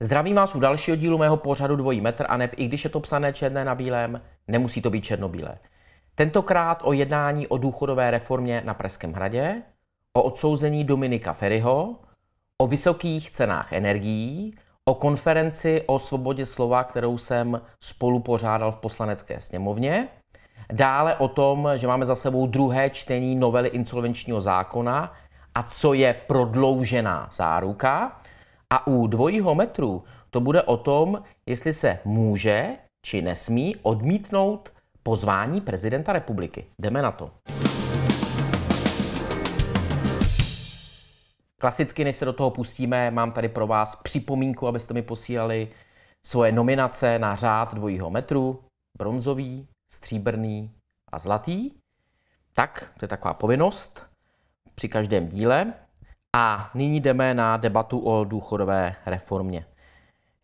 Zdravím vás u dalšího dílu mého pořadu Dvojí metr a neb, i když je to psané černé na bílém, nemusí to být černobílé. Tentokrát o jednání o důchodové reformě na Preském hradě, o odsouzení Dominika Ferryho o vysokých cenách energií, o konferenci o svobodě slova, kterou jsem spolu pořádal v poslanecké sněmovně. Dále o tom, že máme za sebou druhé čtení novely insolvenčního zákona a co je prodloužená záruka. A u dvojího metru to bude o tom, jestli se může či nesmí odmítnout pozvání prezidenta republiky. Jdeme na to. Klasicky, než se do toho pustíme, mám tady pro vás připomínku, abyste mi posílali svoje nominace na řád dvojího metru, bronzový, stříbrný a zlatý. Tak, to je taková povinnost při každém díle. A nyní jdeme na debatu o důchodové reformě.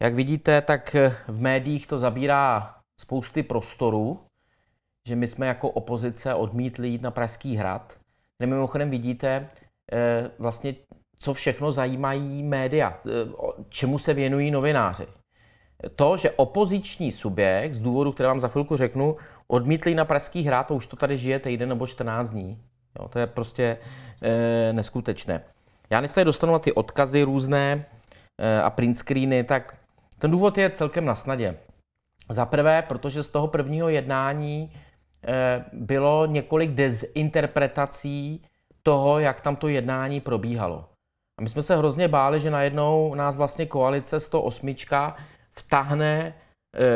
Jak vidíte, tak v médiích to zabírá spousty prostoru, že my jsme jako opozice odmítli jít na Pražský hrad, kde mimochodem vidíte, eh, vlastně co všechno zajímají média, eh, čemu se věnují novináři. To, že opoziční subjekt, z důvodu, které vám za chvilku řeknu, odmítli na Pražský hrát, to už to tady žije týden nebo 14 dní. Jo, to je prostě e, neskutečné. Já než tady dostanu ty odkazy různé e, a print screeny, tak ten důvod je celkem na snadě. Za prvé, protože z toho prvního jednání e, bylo několik dezinterpretací toho, jak tam to jednání probíhalo my jsme se hrozně báli, že najednou nás vlastně koalice 108 vtahne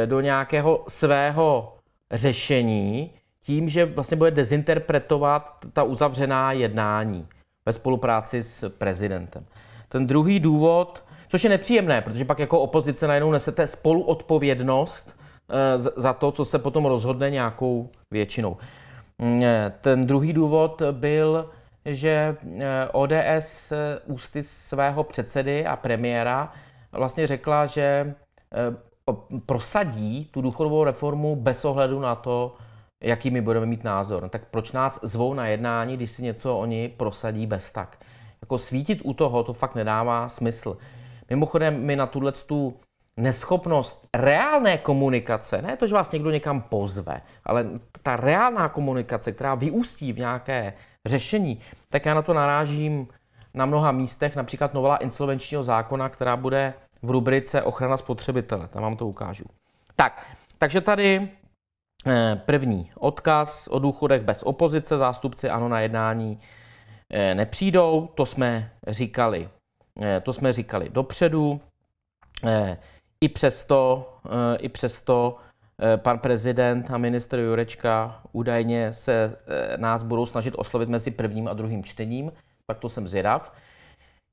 eh, do nějakého svého řešení tím, že vlastně bude dezinterpretovat ta uzavřená jednání ve spolupráci s prezidentem. Ten druhý důvod, což je nepříjemné, protože pak jako opozice najednou nesete spoluodpovědnost eh, za to, co se potom rozhodne nějakou většinou. Mm, eh, ten druhý důvod byl že eh, ODS eh, ústy svého předsedy a premiéra vlastně řekla, že eh, prosadí tu důchodovou reformu bez ohledu na to, jaký my budeme mít názor. No tak proč nás zvou na jednání, když si něco oni prosadí bez tak? Jako svítit u toho, to fakt nedává smysl. Mimochodem, my na tuhle tu neschopnost reálné komunikace, ne to, že vás někdo někam pozve, ale ta reálná komunikace, která vyústí v nějaké řešení, tak já na to narážím na mnoha místech, například novela insolvenčního zákona, která bude v rubrice ochrana spotřebitele. Tam vám to ukážu. Tak, takže tady eh, první odkaz o důchodech bez opozice. Zástupci ano na jednání eh, nepřijdou, to jsme říkali, eh, to jsme říkali dopředu. I přesto, i přesto Eh, pan prezident a ministr Jurečka údajně se eh, nás budou snažit oslovit mezi prvním a druhým čtením, tak to jsem zvědav.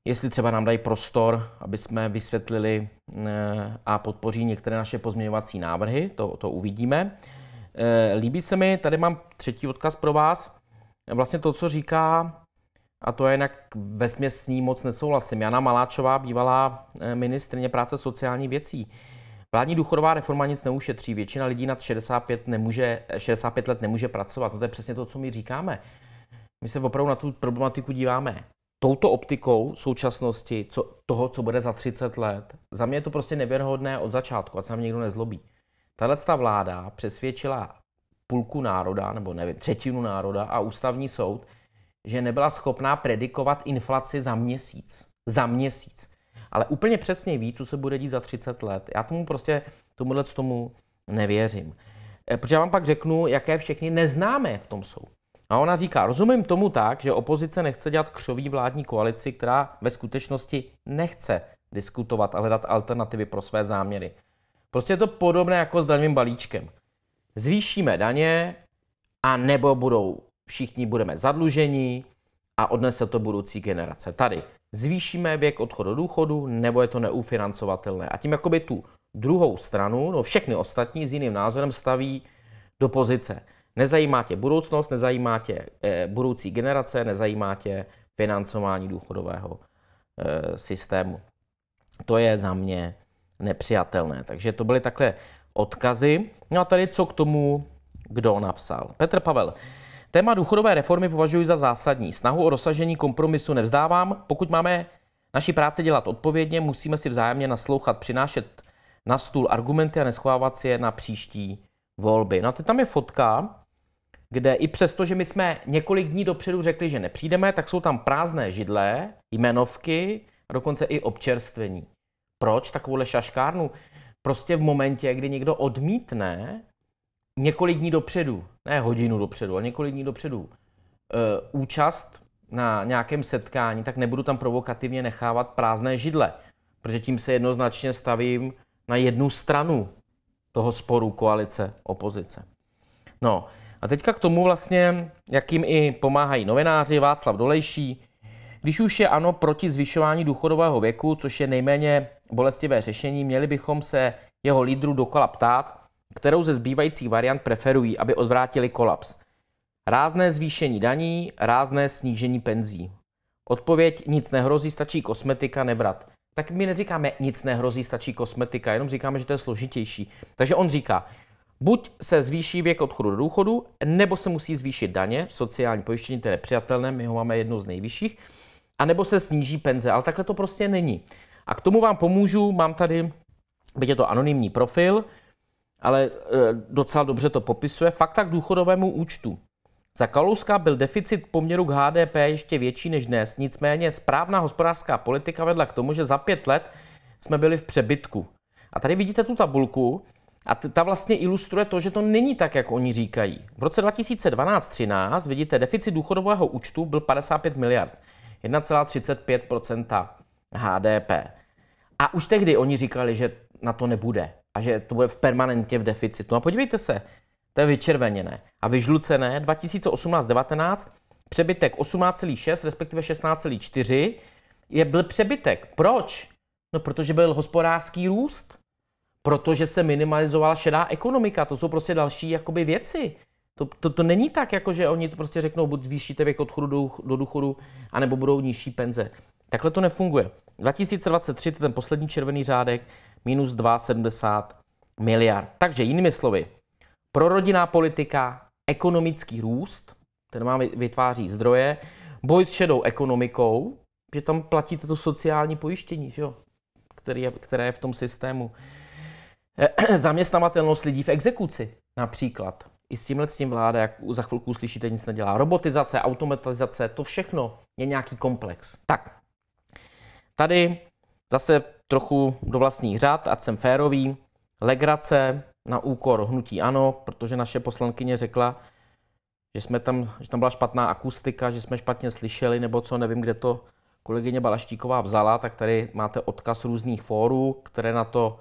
Jestli třeba nám dají prostor, aby jsme vysvětlili eh, a podpoří některé naše pozměňovací návrhy, to, to uvidíme. Líbí se mi, tady mám třetí odkaz pro vás, vlastně to, co říká, a to je jinak ve s ní moc nesouhlasím, Jana Maláčová, bývalá ministrně práce sociální věcí, Vládní důchodová reforma nic neušetří. Většina lidí nad 65, nemůže, 65 let nemůže pracovat. No to je přesně to, co my říkáme. My se opravdu na tu problematiku díváme touto optikou současnosti co, toho, co bude za 30 let. Za mě je to prostě nevěrhodné od začátku, ať se nám někdo nezlobí. Tahle ta vláda přesvědčila půlku národa, nebo nevím, třetinu národa a ústavní soud, že nebyla schopná predikovat inflaci za měsíc. Za měsíc ale úplně přesně ví, co se bude dít za 30 let. Já tomu prostě tomuhle tomu nevěřím. Eh, protože já vám pak řeknu, jaké všechny neznámé v tom jsou. A ona říká, rozumím tomu tak, že opozice nechce dělat křový vládní koalici, která ve skutečnosti nechce diskutovat a hledat alternativy pro své záměry. Prostě je to podobné jako s daňovým balíčkem. Zvýšíme daně a nebo budou všichni budeme zadlužení a odnese to budoucí generace. Tady zvýšíme věk odchodu do důchodu, nebo je to neufinancovatelné. A tím jakoby tu druhou stranu, no všechny ostatní s jiným názorem staví do pozice. Nezajímá tě budoucnost, nezajímá tě eh, budoucí generace, nezajímá tě financování důchodového eh, systému. To je za mě nepřijatelné. Takže to byly takhle odkazy. No a tady co k tomu, kdo napsal. Petr Pavel. Téma důchodové reformy považuji za zásadní. Snahu o dosažení kompromisu nevzdávám. Pokud máme naši práci dělat odpovědně, musíme si vzájemně naslouchat, přinášet na stůl argumenty a neschovávat si je na příští volby. No a teď tam je fotka, kde i přesto, že my jsme několik dní dopředu řekli, že nepřijdeme, tak jsou tam prázdné židle, jmenovky a dokonce i občerstvení. Proč takovouhle šaškárnu? Prostě v momentě, kdy někdo odmítne několik dní dopředu, ne hodinu dopředu, ale několik dní dopředu, eh, účast na nějakém setkání, tak nebudu tam provokativně nechávat prázdné židle, protože tím se jednoznačně stavím na jednu stranu toho sporu koalice opozice. No a teďka k tomu vlastně, jakým i pomáhají novináři Václav Dolejší, když už je ano proti zvyšování důchodového věku, což je nejméně bolestivé řešení, měli bychom se jeho lídru dokola ptát, Kterou ze zbývajících variant preferují, aby odvrátili kolaps? Rázné zvýšení daní, rázné snížení penzí. Odpověď nic nehrozí, stačí kosmetika nebrat. Tak my neříkáme nic nehrozí, stačí kosmetika, jenom říkáme, že to je složitější. Takže on říká, buď se zvýší věk odchodu do důchodu, nebo se musí zvýšit daně, sociální pojištění, to je nepřijatelné, my ho máme jedno z nejvyšších, a nebo se sníží penze, ale takhle to prostě není. A k tomu vám pomůžu, mám tady, byť je to anonymní profil, ale eh, docela dobře to popisuje, fakta k důchodovému účtu. Za Kalouska byl deficit poměru k HDP ještě větší než dnes, nicméně správná hospodářská politika vedla k tomu, že za pět let jsme byli v přebytku. A tady vidíte tu tabulku a ta vlastně ilustruje to, že to není tak, jak oni říkají. V roce 2012-13, vidíte, deficit důchodového účtu byl 55 miliard, 1,35 HDP. A už tehdy oni říkali, že na to nebude a že to bude v permanentně v deficitu. A podívejte se, to je vyčerveněné a vyžlucené 2018-19, přebytek 18,6, respektive 16,4, je byl přebytek. Proč? No, protože byl hospodářský růst, protože se minimalizovala šedá ekonomika, to jsou prostě další jakoby věci. To, to, to není tak, jako že oni to prostě řeknou, buď zvýšíte věk odchodu do, do důchodu, anebo budou nižší penze. Takhle to nefunguje. 2023, to je ten poslední červený řádek, minus 270 miliard. Takže jinými slovy, prorodinná politika, ekonomický růst, ten vám vytváří zdroje, boj s šedou ekonomikou, že tam platíte to sociální pojištění, že jo? Který je, které je v tom systému. E, zaměstnavatelnost lidí v exekuci například. I s tímhle s tím vláda, jak za chvilku slyšíte, nic nedělá. Robotizace, automatizace, to všechno je nějaký komplex. Tak, tady zase trochu do vlastních řad, ať jsem férový, legrace na úkor hnutí ano, protože naše poslankyně řekla, že, jsme tam, že tam byla špatná akustika, že jsme špatně slyšeli, nebo co, nevím, kde to kolegyně Balaštíková vzala, tak tady máte odkaz různých fórů, které na to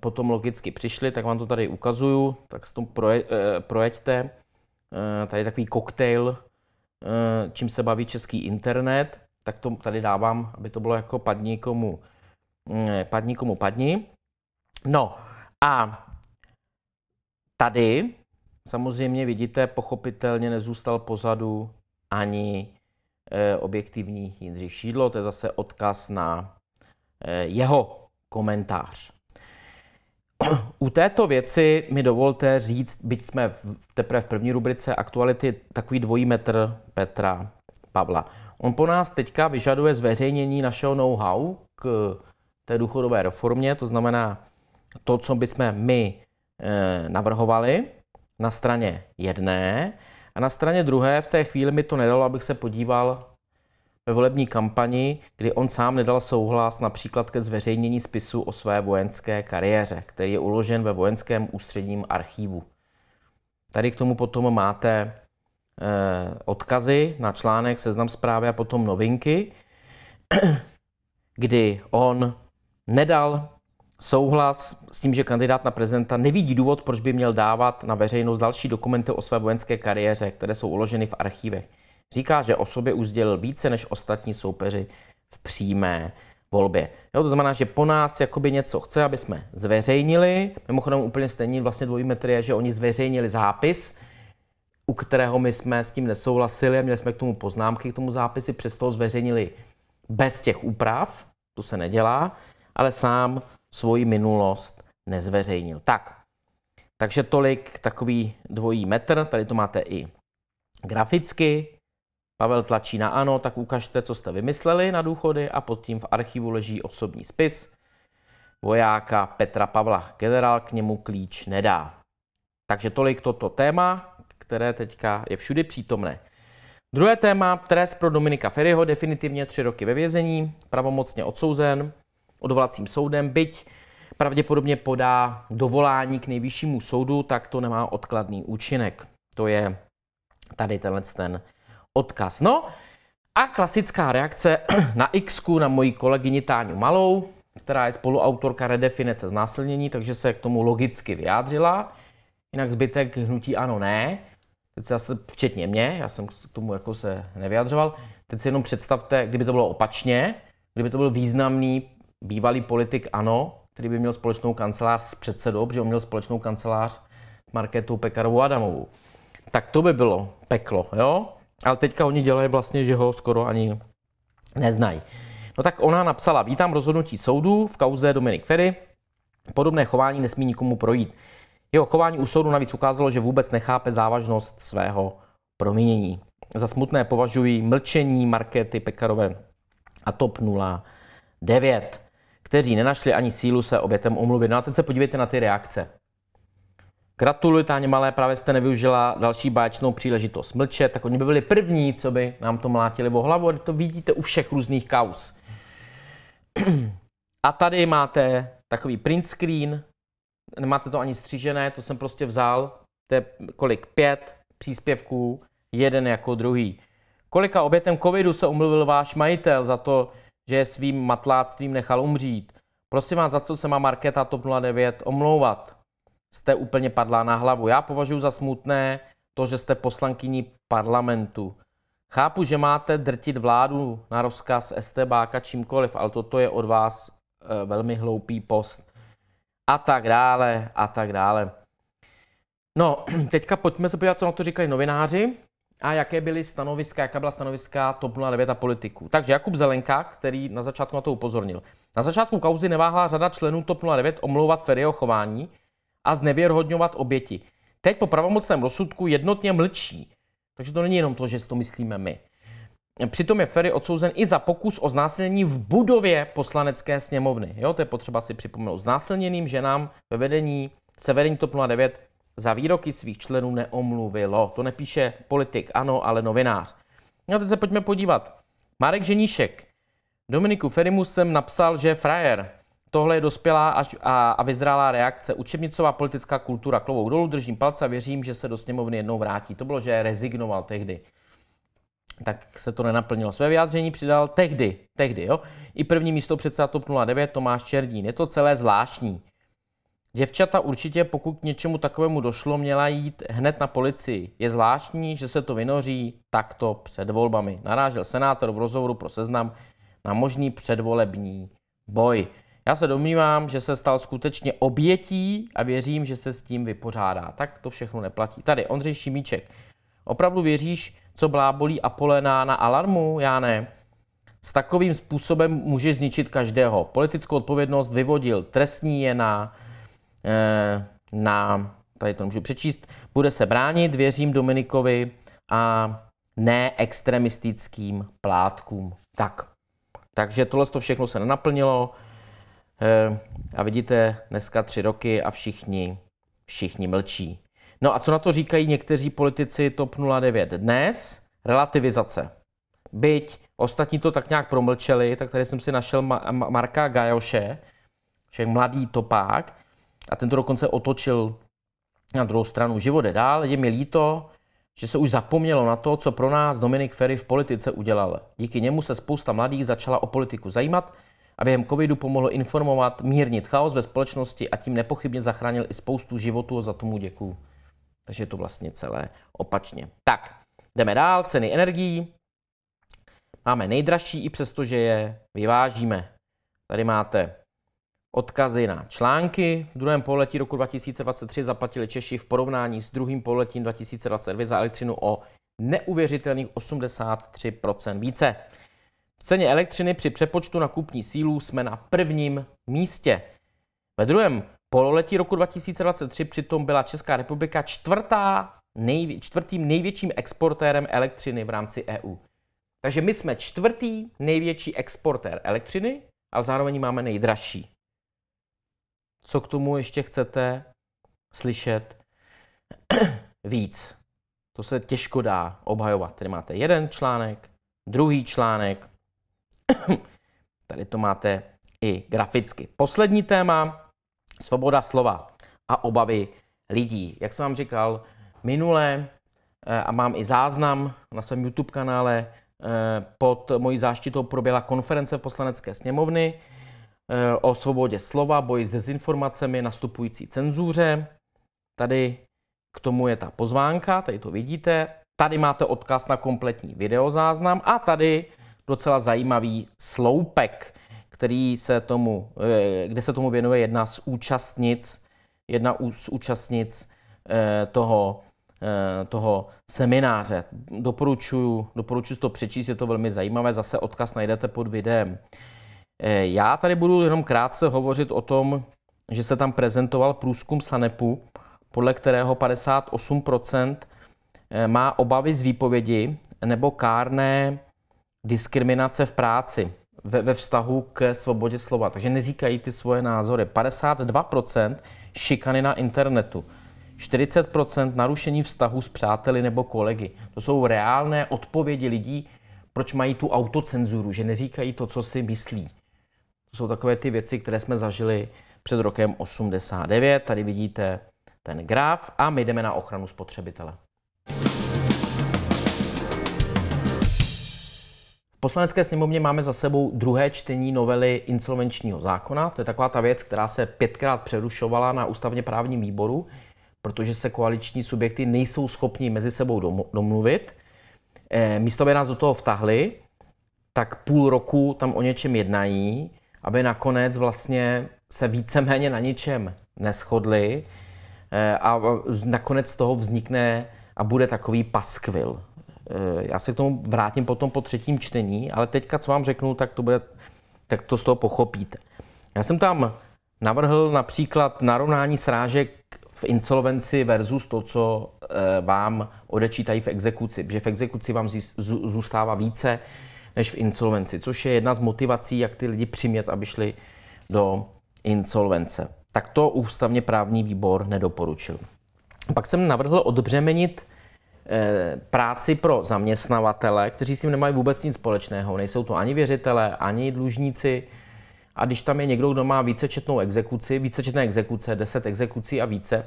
potom logicky přišly, tak vám to tady ukazuju, tak s tom proje, eh, projeďte. Eh, tady je takový koktejl, eh, čím se baví český internet, tak to tady dávám, aby to bylo jako padní komu Eh, padni komu padni. No a tady samozřejmě vidíte, pochopitelně nezůstal pozadu ani eh, objektivní Jindřich Šídlo, to je zase odkaz na eh, jeho komentář. U této věci mi dovolte říct, byť jsme v, teprve v první rubrice aktuality, takový dvojí metr Petra Pavla. On po nás teďka vyžaduje zveřejnění našeho know-how k té důchodové reformě, to znamená to, co bychom my eh, navrhovali na straně jedné a na straně druhé v té chvíli mi to nedalo, abych se podíval ve volební kampani, kdy on sám nedal souhlas například ke zveřejnění spisu o své vojenské kariéře, který je uložen ve vojenském ústředním archívu. Tady k tomu potom máte eh, odkazy na článek Seznam zprávy a potom novinky, kdy on nedal souhlas s tím, že kandidát na prezidenta nevidí důvod, proč by měl dávat na veřejnost další dokumenty o své vojenské kariéře, které jsou uloženy v archívech. Říká, že o sobě už sdělil více než ostatní soupeři v přímé volbě. Jo, to znamená, že po nás jakoby něco chce, aby jsme zveřejnili. Mimochodem úplně stejný vlastně dvojí metr je, že oni zveřejnili zápis, u kterého my jsme s tím nesouhlasili a měli jsme k tomu poznámky, k tomu zápisu, přesto zveřejnili bez těch úprav, to se nedělá ale sám svoji minulost nezveřejnil. Tak, takže tolik takový dvojí metr, tady to máte i graficky. Pavel tlačí na ano, tak ukažte, co jste vymysleli na důchody a pod tím v archivu leží osobní spis vojáka Petra Pavla. Generál k němu klíč nedá. Takže tolik toto téma, které teďka je všudy přítomné. Druhé téma, trest pro Dominika Ferryho, definitivně tři roky ve vězení, pravomocně odsouzen odvolacím soudem, byť pravděpodobně podá dovolání k nejvyššímu soudu, tak to nemá odkladný účinek. To je tady tenhle ten odkaz. No a klasická reakce na x na moji kolegyni Táňu Malou, která je spoluautorka redefinice znásilnění, takže se k tomu logicky vyjádřila. Jinak zbytek hnutí ano, ne. Teď se zase, včetně mě, já jsem k tomu jako se nevyjadřoval. Teď si jenom představte, kdyby to bylo opačně, kdyby to byl významný bývalý politik ANO, který by měl společnou kancelář s předsedou, protože on měl společnou kancelář Marketu Pekarovou Adamovou. Tak to by bylo peklo, jo? Ale teďka oni dělají vlastně, že ho skoro ani neznají. No tak ona napsala, vítám rozhodnutí soudu v kauze Dominik Ferry, podobné chování nesmí nikomu projít. Jeho chování u soudu navíc ukázalo, že vůbec nechápe závažnost svého promínění. Za smutné považují mlčení Markety Pekarové a TOP 09 kteří nenašli ani sílu se obětem omluvit. No a teď se podívejte na ty reakce. Gratuluji, Táně Malé, právě jste nevyužila další báječnou příležitost mlčet, tak oni by byli první, co by nám to mlátili o hlavu, to vidíte u všech různých kaus. A tady máte takový print screen, nemáte to ani střížené, to jsem prostě vzal, to je kolik, pět příspěvků, jeden jako druhý. Kolika obětem covidu se omluvil váš majitel za to, že je svým matláctvím nechal umřít. Prosím vás, za co se má Markéta TOP 09 omlouvat? Jste úplně padlá na hlavu. Já považuji za smutné to, že jste poslankyní parlamentu. Chápu, že máte drtit vládu na rozkaz STBáka čímkoliv, ale toto je od vás e, velmi hloupý post. A tak dále, a tak dále. No, teďka pojďme se podívat, co na to říkají novináři a jaké byly stanoviska, jaká byla stanoviska TOP 09 a politiků. Takže Jakub Zelenka, který na začátku na to upozornil. Na začátku kauzy neváhla řada členů TOP 09 omlouvat Ferryho chování a znevěrhodňovat oběti. Teď po pravomocném rozsudku jednotně mlčí. Takže to není jenom to, že si to myslíme my. Přitom je Ferry odsouzen i za pokus o znásilnění v budově poslanecké sněmovny. Jo, to je potřeba si připomenout. Znásilněným ženám ve vedení Severní TOP 09 za výroky svých členů neomluvilo. To nepíše politik, ano, ale novinář. No teď se pojďme podívat. Marek Ženíšek. Dominiku Ferimu jsem napsal, že frajer. Tohle je dospělá až a, a vyzrálá reakce. Učebnicová politická kultura klovou dolů, držím palce a věřím, že se do sněmovny jednou vrátí. To bylo, že rezignoval tehdy. Tak se to nenaplnilo. Své vyjádření přidal tehdy, tehdy, jo. I první místo předseda TOP 09 Tomáš Čerdín. Je to celé zvláštní. Děvčata určitě, pokud k něčemu takovému došlo, měla jít hned na policii. Je zvláštní, že se to vynoří takto před volbami. Narážel senátor v rozhovoru pro seznam na možný předvolební boj. Já se domnívám, že se stal skutečně obětí a věřím, že se s tím vypořádá. Tak to všechno neplatí. Tady Ondřej Šimíček. Opravdu věříš, co blábolí Apolená na alarmu? Já ne. S takovým způsobem může zničit každého. Politickou odpovědnost vyvodil. Trestní je na Eh, na, tady to můžu přečíst, bude se bránit, věřím Dominikovi a ne extremistickým plátkům. Tak, takže tohle to všechno se nenaplnilo eh, a vidíte, dneska tři roky a všichni, všichni mlčí. No a co na to říkají někteří politici TOP 09 dnes? Relativizace. Byť ostatní to tak nějak promlčeli, tak tady jsem si našel Ma- Ma- Marka Gajoše, člověk mladý topák, a ten to dokonce otočil na druhou stranu. Život je dál, je mi líto, že se už zapomnělo na to, co pro nás Dominik Ferry v politice udělal. Díky němu se spousta mladých začala o politiku zajímat a během covidu pomohlo informovat, mírnit chaos ve společnosti a tím nepochybně zachránil i spoustu životů a za tomu děkuju. Takže je to vlastně celé opačně. Tak, jdeme dál, ceny energií. Máme nejdražší, i přestože je vyvážíme. Tady máte Odkazy na články. V druhém pololetí roku 2023 zaplatili Češi v porovnání s druhým pololetím 2022 za elektřinu o neuvěřitelných 83% více. V ceně elektřiny při přepočtu na kupní sílu jsme na prvním místě. Ve druhém pololetí roku 2023 přitom byla Česká republika čtvrtá nejvě- čtvrtým největším exportérem elektřiny v rámci EU. Takže my jsme čtvrtý největší exportér elektřiny, ale zároveň máme nejdražší co k tomu ještě chcete slyšet víc. To se těžko dá obhajovat. Tady máte jeden článek, druhý článek, tady to máte i graficky. Poslední téma, svoboda slova a obavy lidí. Jak jsem vám říkal minule, eh, a mám i záznam na svém YouTube kanále, eh, pod mojí záštitou proběhla konference v poslanecké sněmovny, Eh, o svobodě slova, boji s dezinformacemi, nastupující cenzuře. Tady k tomu je ta pozvánka, tady to vidíte. Tady máte odkaz na kompletní videozáznam a tady docela zajímavý sloupek, který se tomu, eh, kde se tomu věnuje jedna z účastnic, jedna z účastnic eh, toho, toho semináře. Doporučuji, doporučuji to přečíst, je to velmi zajímavé. Zase odkaz najdete pod videem. Eh, já tady budu jenom krátce hovořit o tom, že se tam prezentoval průzkum Sanepu, podle kterého 58% eh, má obavy z výpovědi nebo kárné diskriminace v práci ve, ve vztahu k svobodě slova. Takže neříkají ty svoje názory. 52% šikany na internetu. 40% narušení vztahu s přáteli nebo kolegy. To jsou reálné odpovědi lidí, proč mají tu autocenzuru, že neříkají to, co si myslí. To jsou takové ty věci, které jsme zažili před rokem 89. Tady vidíte ten graf a my jdeme na ochranu spotřebitele. V poslanecké sněmovně máme za sebou druhé čtení novely insolvenčního zákona. To je taková ta věc, která se pětkrát přerušovala na ústavně právním výboru, protože se koaliční subjekty nejsou schopni mezi sebou domluvit. Eh, místo by nás do toho vtahli, tak půl roku tam o něčem jednají aby nakonec vlastně se víceméně na ničem neschodli eh, a nakonec z toho vznikne a bude takový paskvil. Eh, já se k tomu vrátím potom po třetím čtení, ale teďka, co vám řeknu, tak to, bude, tak to z toho pochopíte. Já jsem tam navrhl například narovnání srážek v insolvenci versus to, co eh, vám odečítají v exekuci, protože v exekuci vám zůstává více, než v insolvenci, což je jedna z motivací, jak ty lidi přimět, aby šli do insolvence. Tak to ústavně právní výbor nedoporučil. Pak jsem navrhl odbřemenit eh, práci pro zaměstnavatele, kteří s tím nemají vůbec nic společného. Nejsou to ani věřitele, ani dlužníci. A když tam je někdo, kdo má vícečetnou exekuci, vícečetné exekuce, 10 exekucí a více,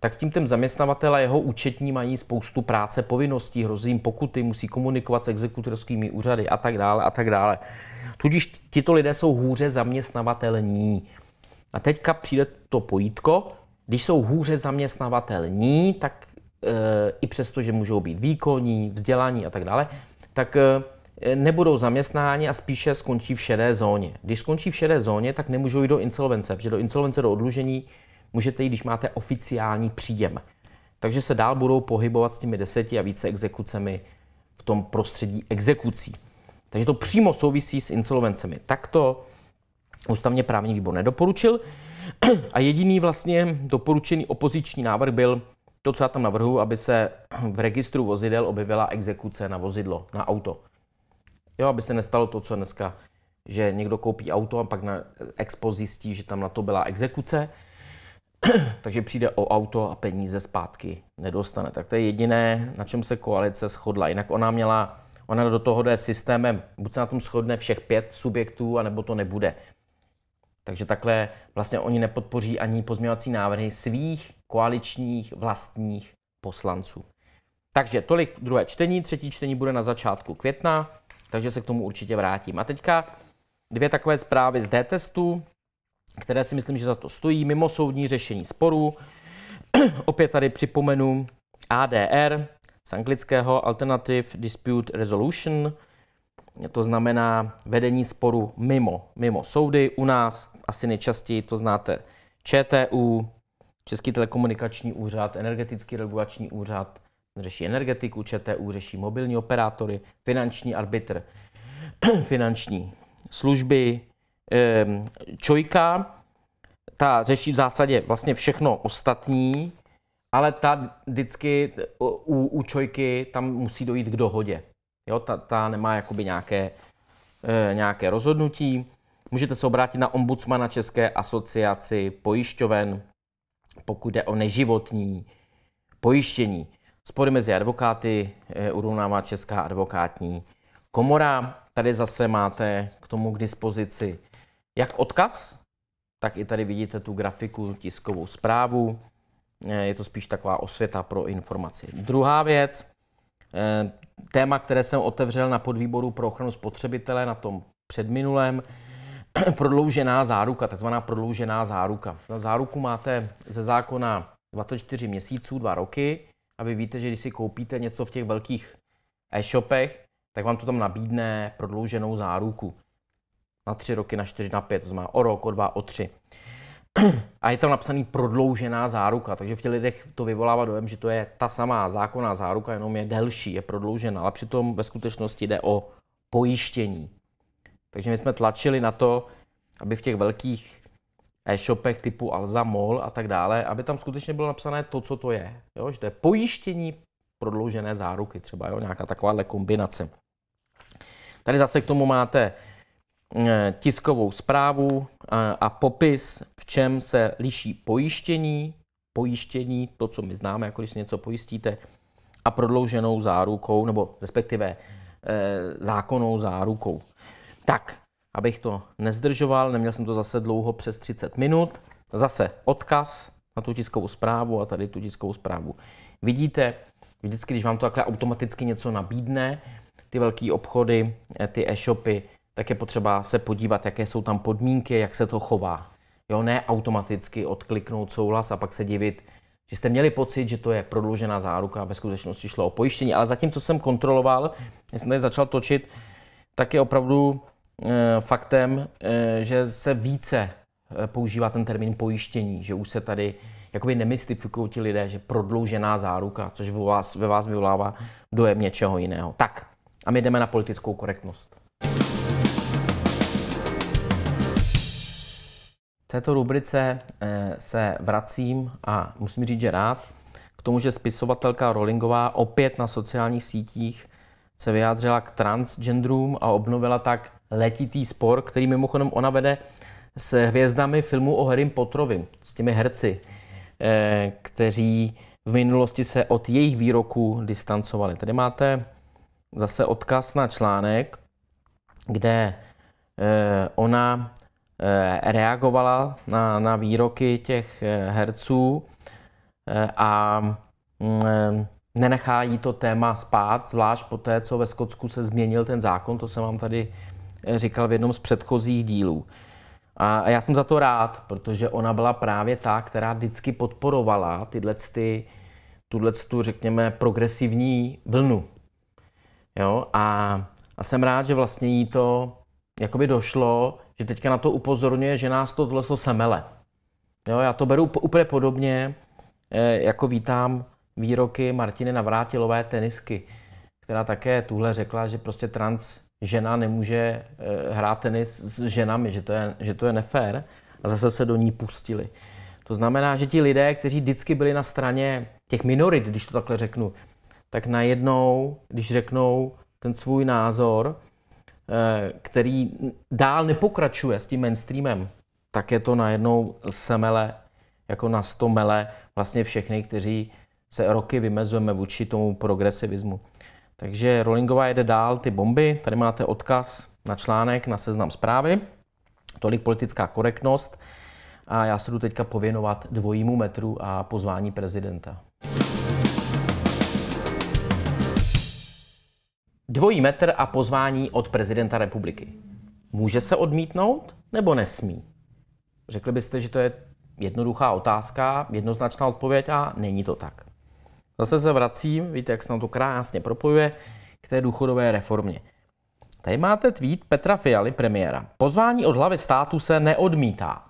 tak s tím ten zaměstnavatel a jeho účetní mají spoustu práce, povinností, hrozí jim pokuty, musí komunikovat s exekutorskými úřady a tak dále a tak dále. Tudíž tito lidé jsou hůře zaměstnavatelní. A teďka přijde to pojítko, když jsou hůře zaměstnavatelní, tak e, i přesto, že můžou být výkonní, vzdělaní a tak dále, tak e, nebudou zaměstnáni a spíše skončí v šedé zóně. Když skončí v šedé zóně, tak nemůžou jít do insolvence, protože do insolvence, do odlužení můžete jít, když máte oficiální příjem. Takže se dál budou pohybovat s těmi deseti a více exekucemi v tom prostředí exekucí. Takže to přímo souvisí s insolvencemi. Takto ústavně právní výbor nedoporučil. A jediný vlastně doporučený opoziční návrh byl to, co já tam navrhu, aby se v registru vozidel objevila exekuce na vozidlo, na auto. Jo, aby se nestalo to, co dneska, že někdo koupí auto a pak na expo zjistí, že tam na to byla exekuce, takže přijde o auto a peníze zpátky nedostane. Tak to je jediné, na čem se koalice shodla. Jinak ona měla, ona do toho jde systémem, buď se na tom shodne všech pět subjektů, anebo to nebude. Takže takhle vlastně oni nepodpoří ani pozměňovací návrhy svých koaličních vlastních poslanců. Takže tolik druhé čtení, třetí čtení bude na začátku května, takže se k tomu určitě vrátím. A teďka dvě takové zprávy z D-testu které si myslím, že za to stojí, mimo soudní řešení sporů. Opět tady připomenu ADR, z anglického Alternative Dispute Resolution, to znamená vedení sporu mimo, mimo soudy. U nás asi nejčastěji to znáte ČTU, Český telekomunikační úřad, Energetický regulační úřad, řeší energetiku, ČTU řeší mobilní operátory, finanční arbitr, finanční služby, Ehm, čojka, ta řeší v zásadě vlastně všechno ostatní, ale ta vždycky u, u Čojky tam musí dojít k dohodě. Jo, ta, ta nemá jakoby nějaké, eh, nějaké rozhodnutí. Můžete se obrátit na ombudsmana České asociaci pojišťoven, pokud jde o neživotní pojištění. Spory mezi advokáty eh, urovnává Česká advokátní komora. Tady zase máte k tomu k dispozici jak odkaz, tak i tady vidíte tu grafiku, tiskovou zprávu. Eh, je to spíš taková osvěta pro informaci. Druhá věc, eh, téma, které jsem otevřel na podvýboru pro ochranu spotřebitele na tom předminulém, prodloužená záruka, takzvaná prodloužená záruka. Na záruku máte ze zákona 24 měsíců, 2 roky a vy víte, že když si koupíte něco v těch velkých e-shopech, tak vám to tam nabídne prodlouženou záruku na tři roky, na čtyři, na pět, to znamená o rok, o dva, o tři. A je tam napsaný prodloužená záruka, takže v těch lidech to vyvolává dojem, že to je ta samá zákonná záruka, jenom je delší, je prodloužená, ale přitom ve skutečnosti jde o pojištění. Takže my jsme tlačili na to, aby v těch velkých e-shopech typu Alza, Mall a tak dále, aby tam skutečně bylo napsané to, co to je. Jo? Že to je pojištění prodloužené záruky, třeba jo? nějaká takováhle kombinace. Tady zase k tomu máte Eh, tiskovou zprávu eh, a popis, v čem se liší pojištění, pojištění, to, co my známe, jako když si něco pojistíte, a prodlouženou zárukou, nebo respektive eh, zákonnou zárukou. Tak, abych to nezdržoval, neměl jsem to zase dlouho přes 30 minut. Zase odkaz na tu tiskovou zprávu a tady tu tiskovou zprávu. Vidíte, vždycky, když vám to takhle automaticky něco nabídne, ty velké obchody, ty e-shopy, tak je potřeba se podívat, jaké jsou tam podmínky, jak se to chová. Jo, ne automaticky odkliknout souhlas a pak se divit, že jste měli pocit, že to je prodloužená záruka a ve skutečnosti šlo o pojištění. Ale zatím, co jsem kontroloval, když jsem tady začal točit, tak je opravdu e, faktem, e, že se více eh, používá ten termín pojištění, že už se tady jakoby nemystifikují ti lidé, že prodloužená záruka, což ve vás, ve vás vyvolává dojem něčeho jiného. Tak, a my jdeme na politickou korektnost. této rubrice eh, se vracím a musím říct, že rád k tomu, že spisovatelka Rollingová opět na sociálních sítích se vyjádřila k transgenderům a obnovila tak letitý spor, který mimochodem ona vede s hvězdami filmu o Harrym Potterovi, s těmi herci, eh, kteří v minulosti se od jejich výroků distancovali. Tady máte zase odkaz na článek, kde eh, ona Eh, reagovala na, na výroky těch eh, herců eh, a mm, nenechá jí to téma spát, zvlášť po té, co ve Skotsku se změnil ten zákon, to jsem vám tady říkal v jednom z předchozích dílů. A já jsem za to rád, protože ona byla právě ta, která vždycky podporovala tyhle ty, tuhle tu, řekněme, progresivní vlnu. Jo? A, a jsem rád, že vlastně jí to jakoby došlo, že teďka na to upozorňuje, že nás to tohle semele. Jo, já to beru úplně podobně, eh, jako vítám výroky Martiny Navrátilové tenisky, která také tuhle řekla, že prostě trans žena nemůže eh, hrát tenis s ženami, že to je, že to je nefér a zase se do ní pustili. To znamená, že ti lidé, kteří vždycky byli na straně těch minorit, když to takhle řeknu, tak najednou, když řeknou ten svůj názor, Eh, který dál nepokračuje s tím mainstreamem, tak je to najednou semele, jako na sto mele vlastně všechny, kteří se roky vymezujeme vůči tomu progresivismu. Takže Rollingová jede dál ty bomby, tady máte odkaz na článek, na seznam zprávy, tolik politická korektnost a já se jdu teďka pověnovat dvojímu metru a pozvání prezidenta. Dvojí metr a pozvání od prezidenta republiky. Může se odmítnout nebo nesmí? Řekli byste, že to je jednoduchá otázka, jednoznačná odpověď a není to tak. Zase se vracím, víte, jak se nám to krásně propojuje, k té důchodové reformě. Tady máte tweet Petra Fialy, premiéra. Pozvání od hlavy státu se neodmítá.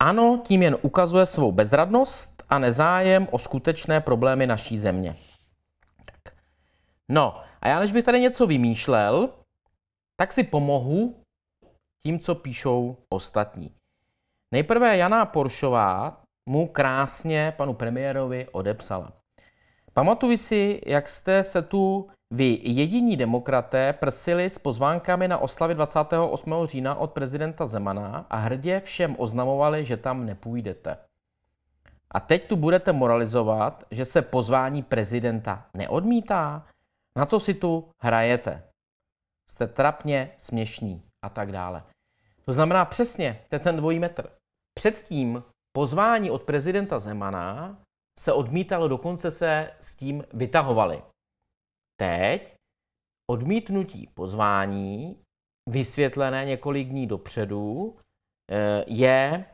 Ano, tím jen ukazuje svou bezradnost a nezájem o skutečné problémy naší země. Tak. No, a já, než bych tady něco vymýšlel, tak si pomohu tím, co píšou ostatní. Nejprve Jana Poršová mu krásně panu premiérovi odepsala. Pamatuji si, jak jste se tu vy jediní demokraté prsili s pozvánkami na oslavy 28. října od prezidenta Zemana a hrdě všem oznamovali, že tam nepůjdete. A teď tu budete moralizovat, že se pozvání prezidenta neodmítá? Na co si tu hrajete? Jste trapně směšní a tak dále. To znamená přesně, to je ten dvojí metr. Předtím pozvání od prezidenta Zemana se odmítalo, dokonce se s tím vytahovali. Teď odmítnutí pozvání, vysvětlené několik dní dopředu, eh, je,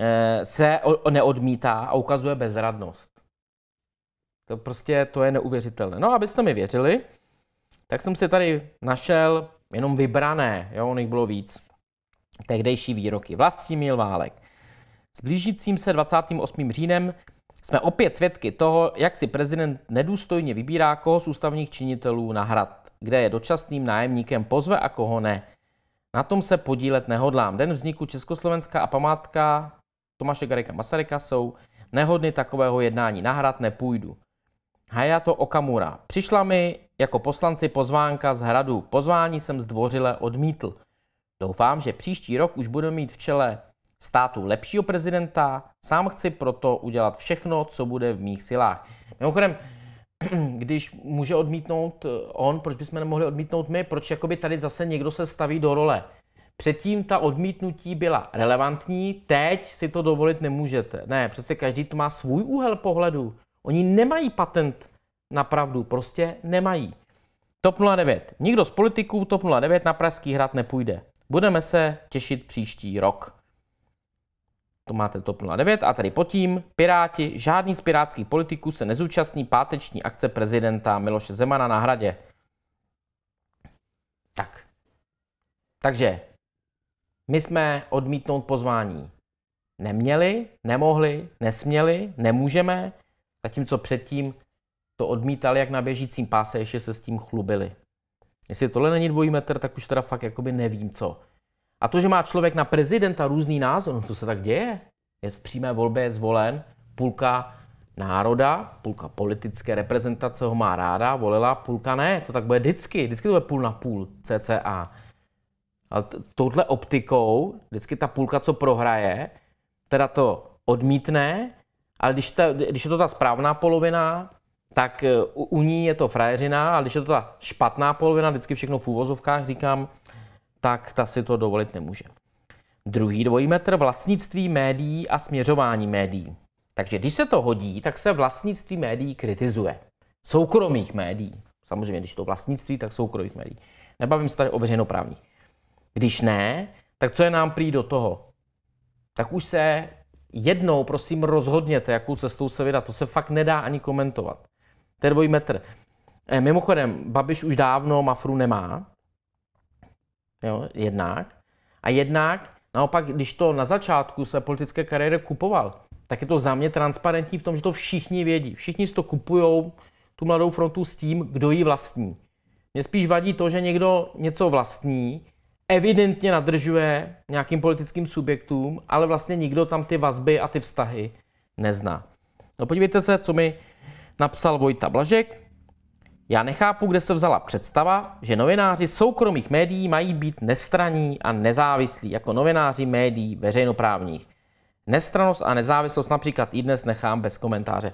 eh, se neodmítá a ukazuje bezradnost. To prostě to je neuvěřitelné. No, abyste mi věřili, tak jsem si tady našel jenom vybrané, jo, on jich bylo víc, tehdejší výroky. Vlastimil Válek. S blížícím se 28. říjnem jsme opět svědky toho, jak si prezident nedůstojně vybírá, koho z ústavních činitelů na hrad, kde je dočasným nájemníkem pozve a koho ne. Na tom se podílet nehodlám. Den vzniku Československa a památka Tomáše Garika Masaryka jsou nehodny takového jednání. Na hrad nepůjdu. Hayato Okamura. Přišla mi jako poslanci pozvánka z hradu. Pozvání jsem zdvořile odmítl. Doufám, že příští rok už budu mít v čele státu lepšího prezidenta. Sám chci proto udělat všechno, co bude v mých silách. Mimochodem, když může odmítnout eh, on, proč bychom nemohli odmítnout my? Proč jakoby tady zase někdo se staví do role? Předtím ta odmítnutí byla relevantní, teď si to dovolit nemůžete. Ne, přece každý to má svůj úhel pohledu. Oni nemají patent na pravdu, prostě nemají. TOP 09. Nikdo z politiků TOP 09 na Pražský hrad nepůjde. Budeme se těšit příští rok. To máte TOP 09 a tady potím. Piráti, žádný z pirátských politiků se nezúčastní páteční akce prezidenta Miloše Zemana na hradě. Tak. Takže my jsme odmítnout pozvání neměli, nemohli, nesměli, nemůžeme. Zatímco předtím to odmítali jak na běžícím páse, ještě se s tím chlubili. Jestli tohle není dvojí metr, tak už teda fakt jakoby nevím co. A to, že má člověk na prezidenta různý názor, no to se tak děje. Je v přímé volbě je zvolen, půlka národa, půlka politické reprezentace ho má ráda, volila, půlka ne. To tak bude vždycky, vždycky to bude půl na půl, CCA. Ale touhle optikou, vždycky ta půlka, co prohraje, teda to odmítne ale když, ta, když je to ta správná polovina, tak e, u, u ní je to frajeřina, ale když je to ta špatná polovina, vždycky všechno v úvozovkách říkám, tak ta si to dovolit nemůže. Druhý dvojí metr vlastnictví médií a směřování médií. Takže když se to hodí, tak se vlastnictví médií kritizuje. Soukromých médií. Samozřejmě, když to vlastnictví, tak soukromých médií. Nebavím se tady o veřejnoprávních. Když ne, tak co je nám prý do toho? Tak už se jednou prosím rozhodněte, jakou cestou se vydat. To se fakt nedá ani komentovat. To je dvojí metr. E, mimochodem, Babiš už dávno Mafru nemá. Jo, jednak. A jednak, naopak, když to na začátku své politické kariéry kupoval, tak je to za mě transparentní v tom, že to všichni vědí. Všichni si to kupují, tu mladou frontu s tím, kdo ji vlastní. Mě spíš vadí to, že někdo něco vlastní, evidentně nadržuje nějakým politickým subjektům, ale vlastně nikdo tam ty vazby a ty vztahy nezná. No podívejte se, co mi napsal Vojta Blažek. Já nechápu, kde se vzala představa, že novináři soukromých médií mají být nestraní a nezávislí jako novináři médií veřejnoprávních. Nestranost a nezávislost například i dnes nechám bez komentáře.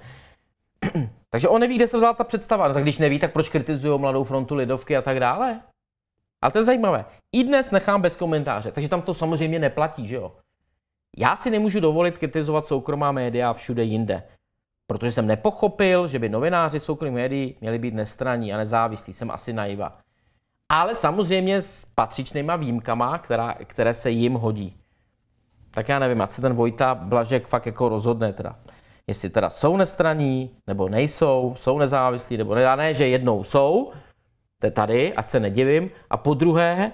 Takže on neví, kde se vzala ta představa. No tak když neví, tak proč kritizují Mladou frontu Lidovky a tak dále? Ale to je zajímavé. I dnes nechám bez komentáře, takže tam to samozřejmě neplatí, že jo? Já si nemůžu dovolit kritizovat soukromá média všude jinde, protože jsem nepochopil, že by novináři soukromých médií měli být nestraní a nezávislí. Jsem asi naiva. Ale samozřejmě s patřičnýma výjimkama, která, které se jim hodí. Tak já nevím, ať se ten Vojta Blažek fakt jako rozhodne teda. Jestli teda jsou nestraní, nebo nejsou, jsou nezávislí, nebo ne, ne že jednou jsou, to je tady, ať se nedivím. A po druhé,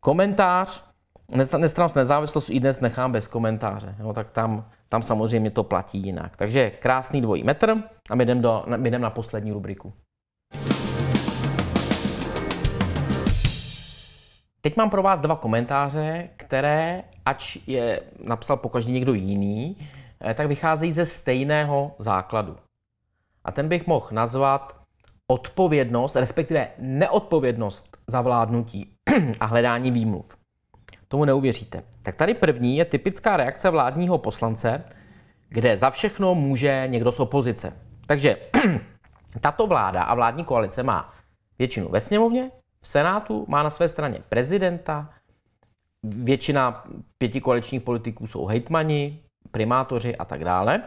komentář, nestranost, nezávislost i dnes nechám bez komentáře. Jo, no, tak tam, tam samozřejmě to platí jinak. Takže krásný dvojí metr a my jdeme, do, my na poslední rubriku. Teď mám pro vás dva komentáře, které, ač je napsal pokaždé někdo jiný, eh, tak vycházejí ze stejného základu. A ten bych mohl nazvat odpovědnost, respektive neodpovědnost za vládnutí a hledání výmluv. Tomu neuvěříte. Tak tady první je typická reakce vládního poslance, kde za všechno může někdo z opozice. Takže tato vláda a vládní koalice má většinu ve sněmovně, v Senátu má na své straně prezidenta, většina pěti koaličních politiků jsou hejtmani, primátoři a tak dále.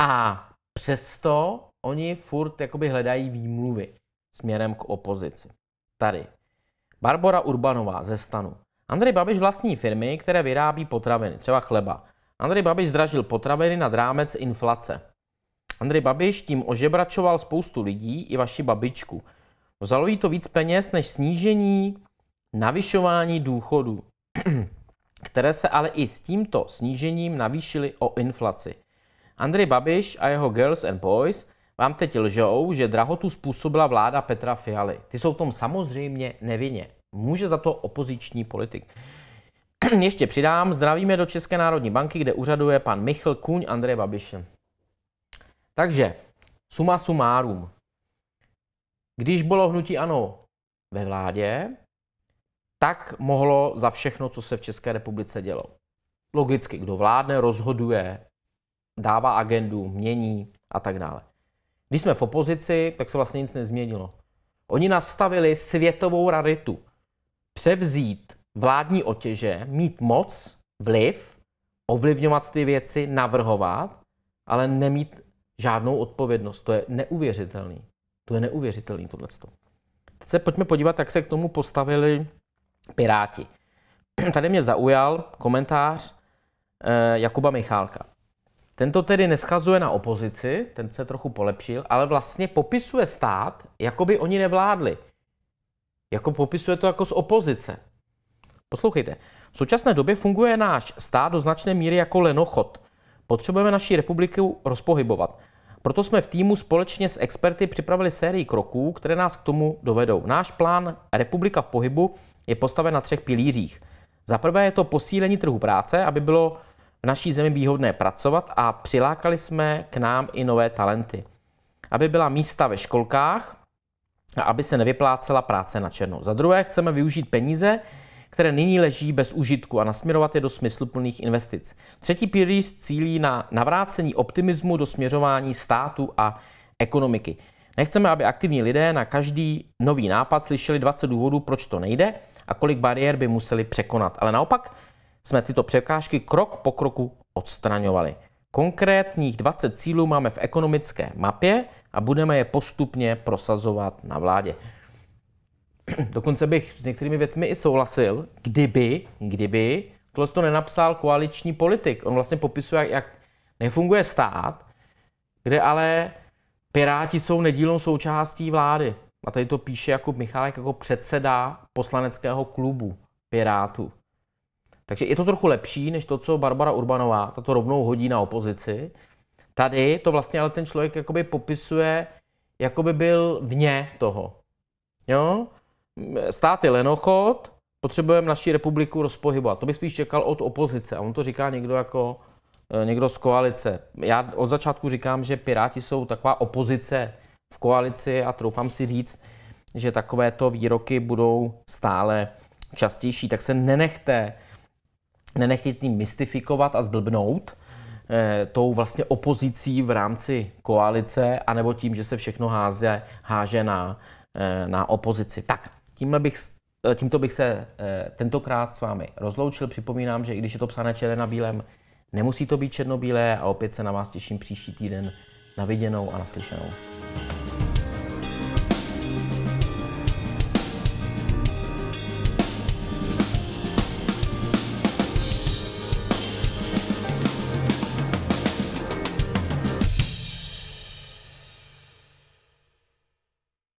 A přesto oni furt jakoby hledají výmluvy směrem k opozici. Tady. Barbara Urbanová ze stanu. Andrej Babiš vlastní firmy, které vyrábí potraviny, třeba chleba. Andrej Babiš zdražil potraviny nad rámec inflace. Andrej Babiš tím ožebračoval spoustu lidí i vaši babičku. Vzalo jí to víc peněz než snížení, navyšování důchodů, které se ale i s tímto snížením navýšily o inflaci. Andrej Babiš a jeho Girls and Boys vám teď lžou, že drahotu způsobila vláda Petra Fialy. Ty jsou v tom samozřejmě nevinně. Může za to opoziční politik. Ještě přidám, zdravíme do České národní banky, kde úřaduje pan Michl Kuň Andrej Babiš. Takže, suma sumárum. Když bylo hnutí ANO ve vládě, tak mohlo za všechno, co se v České republice dělo. Logicky, kdo vládne, rozhoduje, dává agendu, mění a tak dále. Když jsme v opozici, tak se vlastně nic nezměnilo. Oni nastavili světovou raritu. Převzít vládní otěže, mít moc, vliv, ovlivňovat ty věci, navrhovat, ale nemít žádnou odpovědnost. To je neuvěřitelný. To je neuvěřitelný tohle. Teď se pojďme podívat, jak se k tomu postavili Piráti. Tady mě zaujal komentář eh, Jakuba Michálka. Tento tedy neschazuje na opozici, ten se trochu polepšil, ale vlastně popisuje stát, jako by oni nevládli. Jako popisuje to jako z opozice. Poslouchejte, v současné době funguje náš stát do značné míry jako lenochod. Potřebujeme naši republiku rozpohybovat. Proto jsme v týmu společně s experty připravili sérii kroků, které nás k tomu dovedou. Náš plán Republika v pohybu je postaven na třech pilířích. Za prvé je to posílení trhu práce, aby bylo v naší zemi výhodné pracovat a přilákali jsme k nám i nové talenty. Aby byla místa ve školkách a aby se nevyplácela práce na černo. Za druhé chceme využít peníze, které nyní leží bez užitku a nasměrovat je do smysluplných investic. Třetí pilíř cílí na navrácení optimismu do směřování státu a ekonomiky. Nechceme, aby aktivní lidé na každý nový nápad slyšeli 20 důvodů, proč to nejde a kolik bariér by museli překonat. Ale naopak jsme tyto překážky krok po kroku odstraňovali. Konkrétních 20 cílů máme v ekonomické mapě a budeme je postupně prosazovat na vládě. Dokonce bych s některými věcmi i souhlasil, kdyby, kdyby tohle to nenapsal koaliční politik. On vlastně popisuje, jak, jak nefunguje stát, kde ale Piráti jsou nedílnou součástí vlády. A tady to píše Jakub Michálek jako předseda poslaneckého klubu Pirátů. Takže je to trochu lepší, než to, co Barbara Urbanová, tato rovnou hodí na opozici. Tady to vlastně ale ten člověk jakoby popisuje, jako by byl vně toho. Jo? Stát je lenochod, potřebujeme naši republiku rozpohybovat. To bych spíš čekal od opozice. A on to říká někdo jako eh, někdo z koalice. Já od začátku říkám, že Piráti jsou taková opozice v koalici a troufám si říct, že takovéto výroky budou stále častější. Tak se nenechte nenechtějí tím mystifikovat a zblbnout eh, tou vlastně opozicí v rámci koalice, anebo tím, že se všechno háze, háže na, eh, na opozici. Tak, tímhle bych eh, Tímto bych se eh, tentokrát s vámi rozloučil. Připomínám, že i když je to psané černé na bílém, nemusí to být černobílé a opět se na vás těším příští týden na viděnou a naslyšenou.